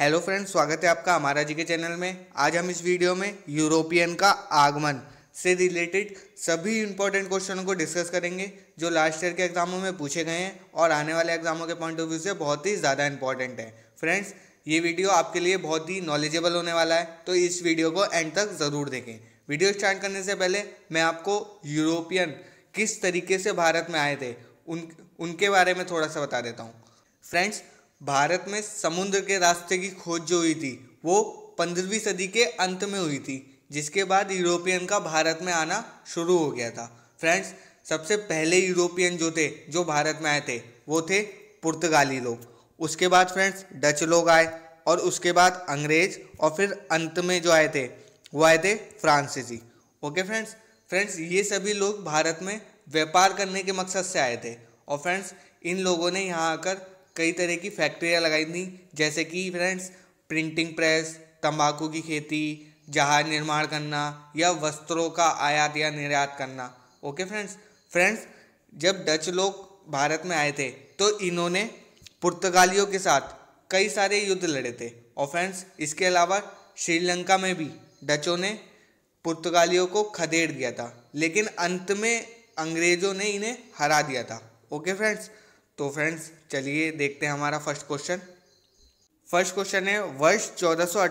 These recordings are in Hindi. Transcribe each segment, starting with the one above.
हेलो फ्रेंड्स स्वागत है आपका हमारा जी के चैनल में आज हम इस वीडियो में यूरोपियन का आगमन से रिलेटेड सभी इंपॉर्टेंट क्वेश्चनों को डिस्कस करेंगे जो लास्ट ईयर के एग्जामों में पूछे गए हैं और आने वाले एग्जामों के पॉइंट ऑफ व्यू से बहुत ही ज़्यादा इंपॉर्टेंट है फ्रेंड्स ये वीडियो आपके लिए बहुत ही नॉलेजेबल होने वाला है तो इस वीडियो को एंड तक ज़रूर देखें वीडियो स्टार्ट करने से पहले मैं आपको यूरोपियन किस तरीके से भारत में आए थे उन उनके बारे में थोड़ा सा बता देता हूँ फ्रेंड्स भारत में समुद्र के रास्ते की खोज जो हुई थी वो पंद्रहवीं सदी के अंत में हुई थी जिसके बाद यूरोपियन का भारत में आना शुरू हो गया था फ्रेंड्स सबसे पहले यूरोपियन जो थे जो भारत में आए थे वो थे पुर्तगाली लोग उसके बाद फ्रेंड्स डच लोग आए और उसके बाद अंग्रेज और फिर अंत में जो आए थे वो आए थे फ्रांसीसी ओके फ्रेंड्स फ्रेंड्स ये सभी लोग भारत में व्यापार करने के मकसद से आए थे और फ्रेंड्स इन लोगों ने यहाँ आकर कई तरह की फैक्ट्रियाँ लगाई थी जैसे कि फ्रेंड्स प्रिंटिंग प्रेस तंबाकू की खेती जहाज निर्माण करना या वस्त्रों का आयात या निर्यात करना ओके फ्रेंड्स फ्रेंड्स जब डच लोग भारत में आए थे तो इन्होंने पुर्तगालियों के साथ कई सारे युद्ध लड़े थे और फ्रेंड्स इसके अलावा श्रीलंका में भी डचों ने पुर्तगालियों को खदेड़ दिया था लेकिन अंत में अंग्रेज़ों ने इन्हें हरा दिया था ओके फ्रेंड्स तो फ्रेंड्स चलिए देखते हैं हमारा फर्स्ट क्वेश्चन फर्स्ट क्वेश्चन है वर्ष चौदह सौ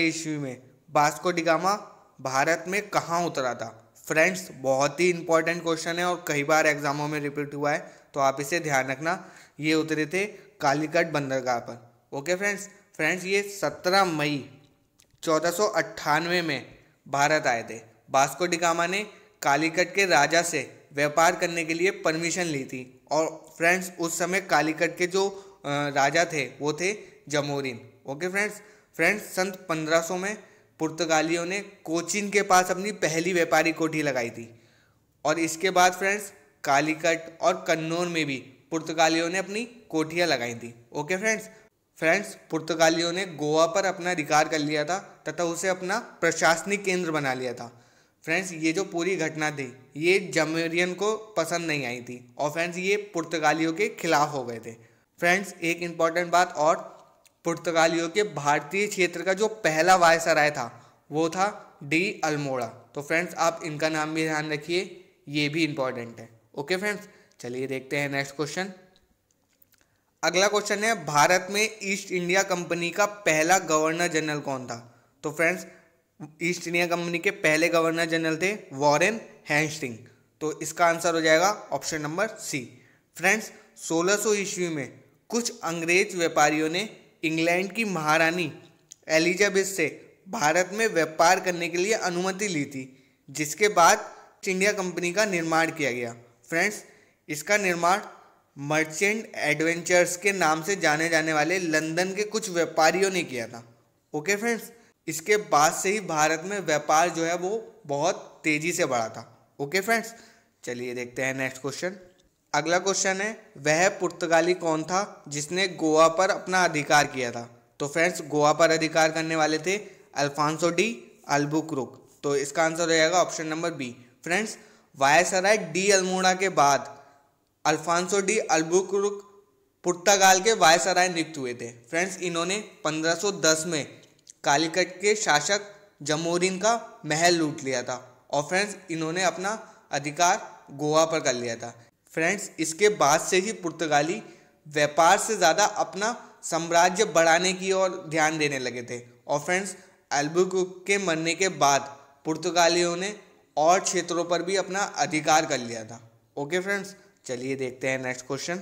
ईस्वी में बास्को डिगामा भारत में कहाँ उतरा था फ्रेंड्स बहुत ही इंपॉर्टेंट क्वेश्चन है और कई बार एग्जामों में रिपीट हुआ है तो आप इसे ध्यान रखना ये उतरे थे कालीकट बंदरगाह पर ओके फ्रेंड्स फ्रेंड्स ये 17 मई चौदह में भारत आए थे बास्को डिगामा ने कालीकट के राजा से व्यापार करने के लिए परमिशन ली थी और फ्रेंड्स उस समय कालीकट के जो राजा थे वो थे जमोरिन ओके फ्रेंड्स फ्रेंड्स सन 1500 में पुर्तगालियों ने कोचिन के पास अपनी पहली व्यापारी कोठी लगाई थी और इसके बाद फ्रेंड्स कालीकट और कन्नौर में भी पुर्तगालियों ने अपनी कोठियाँ लगाई थी ओके फ्रेंड्स फ्रेंड्स पुर्तगालियों ने गोवा पर अपना अधिकार कर लिया था तथा उसे अपना प्रशासनिक केंद्र बना लिया था फ्रेंड्स ये जो पूरी घटना थी ये जमेरियन को पसंद नहीं आई थी और फ्रेंड्स ये पुर्तगालियों के खिलाफ हो गए थे फ्रेंड्स एक इम्पॉर्टेंट बात और पुर्तगालियों के भारतीय क्षेत्र का जो पहला वायसराय था वो था डी अल्मोड़ा तो फ्रेंड्स आप इनका नाम भी ध्यान रखिए ये भी इम्पॉर्टेंट है ओके फ्रेंड्स चलिए देखते हैं नेक्स्ट क्वेश्चन अगला क्वेश्चन है भारत में ईस्ट इंडिया कंपनी का पहला गवर्नर जनरल कौन था तो फ्रेंड्स ईस्ट इंडिया कंपनी के पहले गवर्नर जनरल थे वॉरेन हैंस्टिंग तो इसका आंसर हो जाएगा ऑप्शन नंबर सी फ्रेंड्स 1600 ईस्वी में कुछ अंग्रेज व्यापारियों ने इंग्लैंड की महारानी एलिजाबेथ से भारत में व्यापार करने के लिए अनुमति ली थी जिसके बाद इंडिया कंपनी का निर्माण किया गया फ्रेंड्स इसका निर्माण मर्चेंट एडवेंचर्स के नाम से जाने जाने वाले लंदन के कुछ व्यापारियों ने किया था ओके फ्रेंड्स इसके बाद से ही भारत में व्यापार जो है वो बहुत तेज़ी से बढ़ा था ओके फ्रेंड्स चलिए देखते हैं नेक्स्ट क्वेश्चन अगला क्वेश्चन है वह पुर्तगाली कौन था जिसने गोवा पर अपना अधिकार किया था तो फ्रेंड्स गोवा पर अधिकार करने वाले थे अल्फांसो डी अल्बुक्रुक तो इसका आंसर हो जाएगा option number B friends viceroy de Almeida के बाद अल्फांसो डी अल्बुक्रुक पुर्तगाल के वायसराय नियुक्त हुए थे फ्रेंड्स इन्होंने 1510 में कालीकट के शासक जमोरिन का महल लूट लिया था और फ्रेंड्स इन्होंने अपना अधिकार गोवा पर कर लिया था फ्रेंड्स इसके बाद से ही पुर्तगाली व्यापार से ज़्यादा अपना साम्राज्य बढ़ाने की ओर ध्यान देने लगे थे और फ्रेंड्स एल्बुक के मरने के बाद पुर्तगालियों ने और क्षेत्रों पर भी अपना अधिकार कर लिया था ओके फ्रेंड्स चलिए देखते हैं नेक्स्ट क्वेश्चन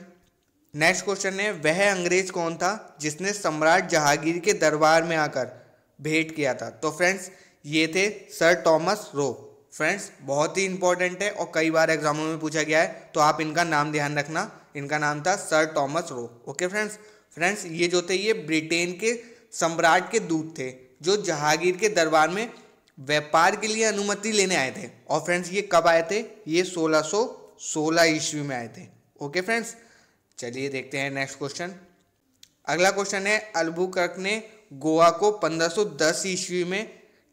नेक्स्ट क्वेश्चन है वह अंग्रेज कौन था जिसने सम्राट जहांगीर के दरबार में आकर भेंट किया था तो फ्रेंड्स ये थे सर टॉमस रो फ्रेंड्स बहुत ही इंपॉर्टेंट है और कई बार एग्जामों में पूछा गया है तो आप इनका नाम ध्यान रखना इनका नाम था sir Thomas Roe okay friends friends ये जो थे ये ब्रिटेन के सम्राट के दूत थे जो जहांगीर के दरबार में व्यापार के लिए अनुमति लेने आए थे और फ्रेंड्स ये कब आए थे ये 1616 ईस्वी में आए थे ओके फ्रेंड्स चलिए देखते हैं नेक्स्ट क्वेश्चन अगला क्वेश्चन है अलबुकर्क ने गोवा को 1510 ईस्वी में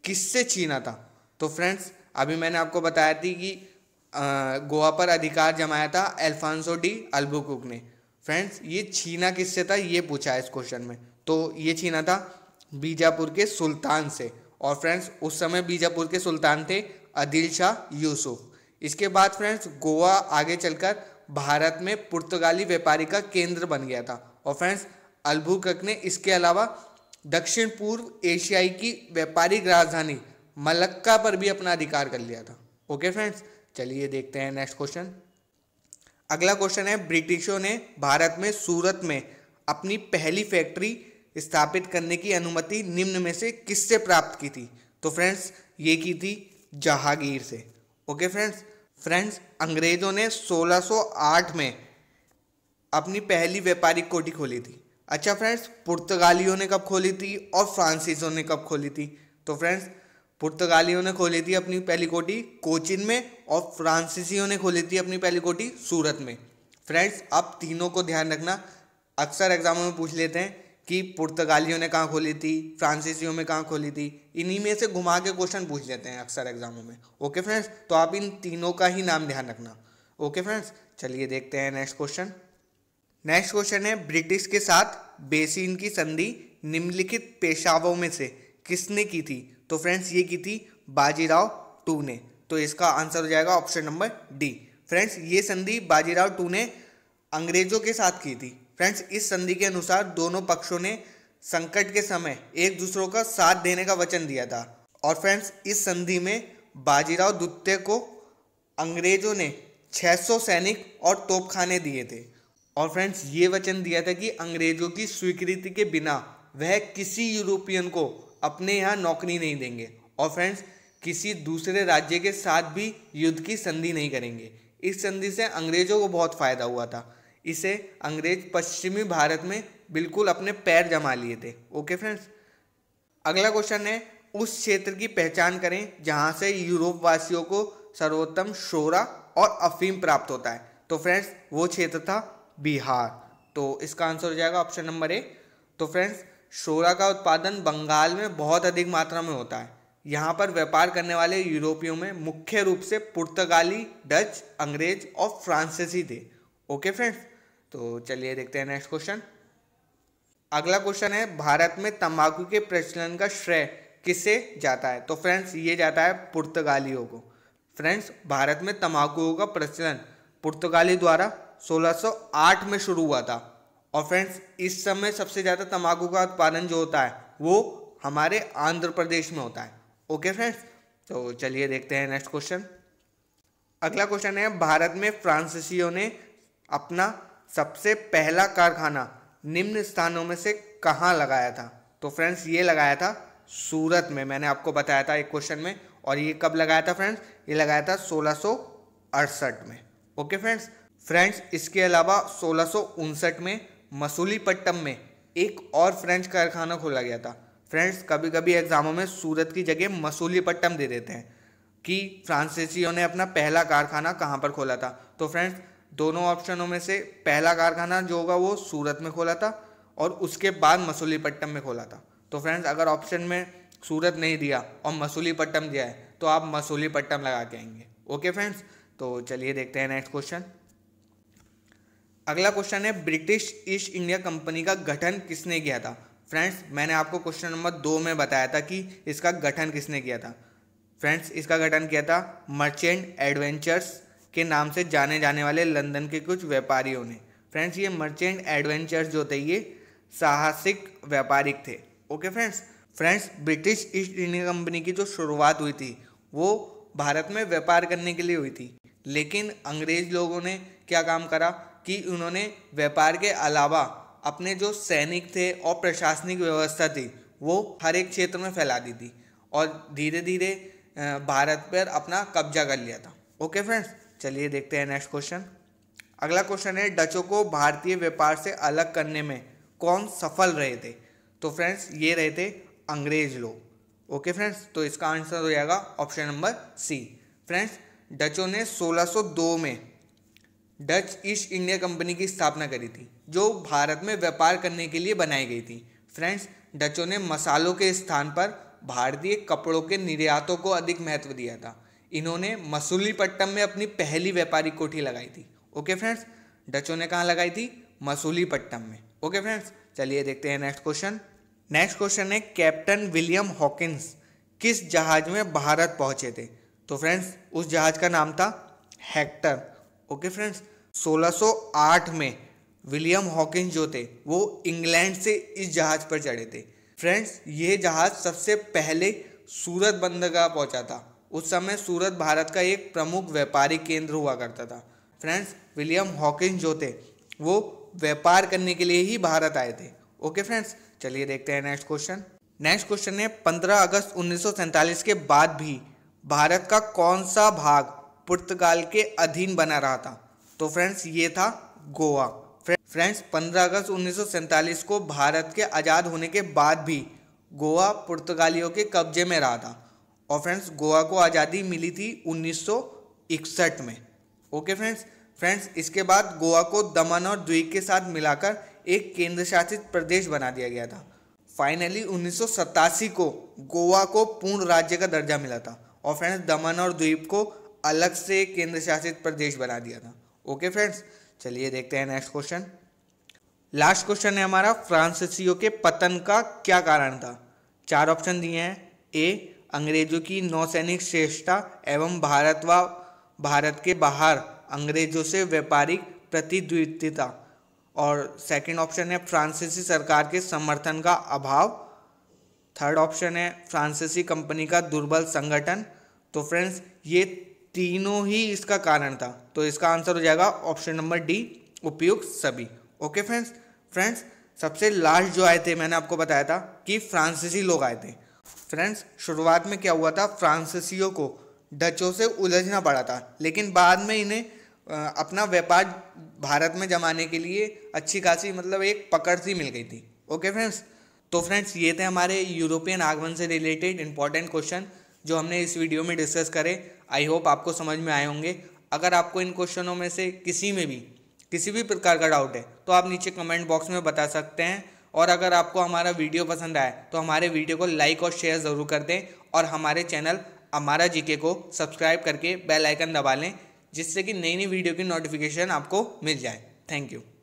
किससे छीना था तो फ्रेंड्स अभी मैंने आपको बताया थी कि गोवा पर अधिकार जमाया था एल्फांसो डी अल्बुकुक ने फ्रेंड्स ये छीना किससे था ये पूछा है इस क्वेश्चन में तो ये छीना था बीजापुर के सुल्तान से और फ्रेंड्स उस समय बीजापुर के सुल्तान थे आदिल शाह यूसुफ इसके बाद फ्रेंड्स गोवा आगे चलकर भारत में पुर्तगाली व्यापारी का केंद्र बन गया था और फ्रेंड्स अल्बुकक ने इसके अलावा दक्षिण पूर्व एशियाई की व्यापारिक राजधानी मलक्का पर भी अपना अधिकार कर लिया था ओके फ्रेंड्स चलिए देखते हैं नेक्स्ट क्वेश्चन अगला क्वेश्चन है ब्रिटिशों ने भारत में सूरत में अपनी पहली फैक्ट्री स्थापित करने की अनुमति निम्न में से किससे प्राप्त की थी तो फ्रेंड्स ये की थी जहांगीर से ओके फ्रेंड्स फ्रेंड्स अंग्रेज़ों ने 1608 में अपनी पहली व्यापारिक कोठी खोली थी अच्छा फ्रेंड्स पुर्तगालियों ने कब खोली थी और फ्रांसीसों ने कब खोली थी तो फ्रेंड्स पुर्तगालियों ने खोली थी अपनी पहली कोटी कोचिन में और फ्रांसीसियों ने खोली थी अपनी पहली कोटी सूरत में फ्रेंड्स आप तीनों को ध्यान रखना अक्सर एग्जामों में पूछ लेते हैं कि पुर्तगालियों ने कहाँ खोली थी फ्रांसीसियों में कहाँ खोली थी इन्हीं में से घुमा के क्वेश्चन पूछ लेते हैं अक्सर एग्जामों में ओके फ्रेंड्स तो आप इन तीनों का ही नाम ध्यान रखना ओके फ्रेंड्स चलिए देखते हैं नेक्स्ट क्वेश्चन नेक्स्ट क्वेश्चन है ब्रिटिश के साथ बेसिन की संधि निम्नलिखित पेशावों में से किसने की थी तो फ्रेंड्स ये की थी बाजीराव टू ने तो इसका आंसर हो जाएगा ऑप्शन नंबर डी फ्रेंड्स ये संधि बाजीराव टू ने अंग्रेजों के साथ की थी फ्रेंड्स इस संधि के अनुसार दोनों पक्षों ने संकट के समय एक दूसरों का साथ देने का वचन दिया था और फ्रेंड्स इस संधि में बाजीराव द्वितीय को अंग्रेजों ने 600 सैनिक और तोपखाने दिए थे और फ्रेंड्स ये वचन दिया था कि अंग्रेजों की स्वीकृति के बिना वह किसी यूरोपियन को अपने यहाँ नौकरी नहीं देंगे और फ्रेंड्स किसी दूसरे राज्य के साथ भी युद्ध की संधि नहीं करेंगे इस संधि से अंग्रेजों को बहुत फ़ायदा हुआ था इसे अंग्रेज पश्चिमी भारत में बिल्कुल अपने पैर जमा लिए थे ओके फ्रेंड्स अगला क्वेश्चन है उस क्षेत्र की पहचान करें जहाँ से यूरोप वासियों को सर्वोत्तम शोरा और अफीम प्राप्त होता है तो फ्रेंड्स वो क्षेत्र था बिहार तो इसका आंसर हो जाएगा ऑप्शन नंबर ए तो फ्रेंड्स शोरा का उत्पादन बंगाल में बहुत अधिक मात्रा में होता है यहाँ पर व्यापार करने वाले यूरोपियों में मुख्य रूप से पुर्तगाली डच अंग्रेज और फ्रांसीसी थे ओके फ्रेंड्स तो चलिए देखते हैं नेक्स्ट क्वेश्चन अगला क्वेश्चन है भारत में तंबाकू के प्रचलन का श्रेय किसे जाता है तो फ्रेंड्स ये जाता है पुर्तगालियों को फ्रेंड्स भारत में तंबाकुओं का प्रचलन पुर्तगाली द्वारा 1608 में शुरू हुआ था और फ्रेंड्स इस समय सबसे ज़्यादा तम्बाकू का उत्पादन जो होता है वो हमारे आंध्र प्रदेश में होता है ओके फ्रेंड्स तो चलिए देखते हैं नेक्स्ट क्वेश्चन अगला क्वेश्चन है भारत में फ्रांसीसियों ने अपना सबसे पहला कारखाना निम्न स्थानों में से कहाँ लगाया था तो फ्रेंड्स ये लगाया था सूरत में मैंने आपको बताया था एक क्वेश्चन में और ये कब लगाया था फ्रेंड्स ये लगाया था सोलह में ओके फ्रेंड्स फ्रेंड्स इसके अलावा सोलह में मसूलीपट्टम में एक और फ्रेंच कारखाना खोला गया था फ्रेंड्स कभी कभी एग्ज़ामों में सूरत की जगह मसूलीपट्टम दे देते हैं कि फ्रांसीसियों ने अपना पहला कारखाना कहाँ पर खोला था तो फ्रेंड्स दोनों ऑप्शनों में से पहला कारखाना जो होगा वो सूरत में खोला था और उसके बाद मसूलीपट्टम में खोला था तो फ्रेंड्स अगर ऑप्शन में सूरत नहीं दिया और मसूलीपट्टम दिया है तो आप मसूलीपट्टम लगा के आएंगे ओके फ्रेंड्स तो चलिए देखते हैं नेक्स्ट क्वेश्चन अगला क्वेश्चन है ब्रिटिश ईस्ट इंडिया कंपनी का गठन किसने किया था फ्रेंड्स मैंने आपको क्वेश्चन नंबर दो में बताया था कि इसका गठन किसने किया था फ्रेंड्स इसका गठन किया था मर्चेंट एडवेंचर्स के नाम से जाने जाने वाले लंदन के कुछ व्यापारियों ने फ्रेंड्स ये मर्चेंट एडवेंचर्स जो थे ये साहसिक व्यापारिक थे okay friends friends British East India company की जो शुरुआत हुई थी वो भारत में व्यापार करने के लिए हुई थी लेकिन अंग्रेज लोगों ने क्या काम करा कि उन्होंने व्यापार के अलावा अपने जो सैनिक थे और प्रशासनिक व्यवस्था थी वो हर एक क्षेत्र में फैला दी थी और धीरे धीरे भारत पर अपना कब्जा कर लिया था ओके फ्रेंड्स चलिए देखते हैं नेक्स्ट क्वेश्चन अगला क्वेश्चन है डचों को भारतीय व्यापार से अलग करने में कौन सफल रहे थे तो फ्रेंड्स ये रहे थे अंग्रेज लोग ओके फ्रेंड्स तो इसका आंसर हो जाएगा ऑप्शन नंबर सी फ्रेंड्स डचों ने 1602 में डच ईस्ट इंडिया कंपनी की स्थापना करी थी जो भारत में व्यापार करने के लिए बनाई गई थी फ्रेंड्स डचों ने मसालों के स्थान पर भारतीय कपड़ों के निर्यातों को अधिक महत्व दिया था इन्होंने मसूलीपट्टम में अपनी पहली व्यापारिक कोठी लगाई थी ओके फ्रेंड्स डचों ने कहाँ लगाई थी मसूलीपट्टम में ओके फ्रेंड्स चलिए देखते हैं नेक्स्ट क्वेश्चन नेक्स्ट क्वेश्चन है कैप्टन विलियम हॉकिंस किस जहाज में भारत पहुंचे थे तो फ्रेंड्स उस जहाज का नाम था हेक्टर ओके फ्रेंड्स 1608 में विलियम हॉकिंस जो थे वो इंग्लैंड से इस जहाज पर चढ़े थे फ्रेंड्स ये जहाज सबसे पहले सूरत बंदरगाह पहुंचा था उस समय सूरत भारत का एक प्रमुख व्यापारिक केंद्र हुआ करता था फ्रेंड्स विलियम हॉकिंस जो थे वो व्यापार करने के लिए ही भारत आए थे ओके फ्रेंड्स चलिए देखते हैं नेक्स्ट क्वेश्चन नेक्स्ट क्वेश्चन है 15 अगस्त उन्नीस के बाद भी भारत का कौन सा भाग पुर्तगाल के अधीन बना रहा था तो फ्रेंड्स ये था गोवा फ्रेंड्स 15 अगस्त उन्नीस को भारत के आज़ाद होने के बाद भी गोवा पुर्तगालियों के कब्जे में रहा था और फ्रेंड्स गोवा को आज़ादी मिली थी 1961 में ओके फ्रेंड्स फ्रेंड्स इसके बाद गोवा को दमन और द्वीप के साथ मिलाकर एक केंद्र शासित प्रदेश बना दिया गया था फाइनली उन्नीस को गोवा को पूर्ण राज्य का दर्जा मिला था और फ्रेंड्स दमन और द्वीप को अलग से केंद्र शासित प्रदेश बना दिया था ओके फ्रेंड्स चलिए देखते हैं नेक्स्ट क्वेश्चन लास्ट क्वेश्चन है हमारा फ्रांसीसियों के पतन का क्या कारण था चार ऑप्शन दिए हैं ए अंग्रेजों की नौसैनिक श्रेष्ठता एवं भारत व भारत के बाहर अंग्रेजों से व्यापारिक प्रतिद्वितता और सेकंड ऑप्शन है फ्रांसीसी सरकार के समर्थन का अभाव थर्ड ऑप्शन है फ्रांसीसी कंपनी का दुर्बल संगठन तो फ्रेंड्स ये तीनों ही इसका कारण था तो इसका आंसर हो जाएगा ऑप्शन नंबर डी उपयुक्त सभी ओके फ्रेंड्स फ्रेंड्स सबसे लास्ट जो आए थे मैंने आपको बताया था कि फ्रांसीसी लोग आए थे फ्रेंड्स शुरुआत में क्या हुआ था फ्रांसीसियों को डचों से उलझना पड़ा था लेकिन बाद में इन्हें अपना व्यापार भारत में जमाने के लिए अच्छी खासी मतलब एक पकड़ सी मिल गई थी ओके फ्रेंड्स तो फ्रेंड्स ये थे हमारे यूरोपियन आगमन से रिलेटेड इंपॉर्टेंट क्वेश्चन जो हमने इस वीडियो में डिस्कस करे आई होप आपको समझ में आए होंगे अगर आपको इन क्वेश्चनों में से किसी में भी किसी भी प्रकार का डाउट है तो आप नीचे कमेंट बॉक्स में बता सकते हैं और अगर आपको हमारा वीडियो पसंद आए तो हमारे वीडियो को लाइक और शेयर ज़रूर कर दें और हमारे चैनल हमारा जीके को सब्सक्राइब करके बेल आइकन दबा लें जिससे कि नई नई वीडियो की नोटिफिकेशन आपको मिल जाए थैंक यू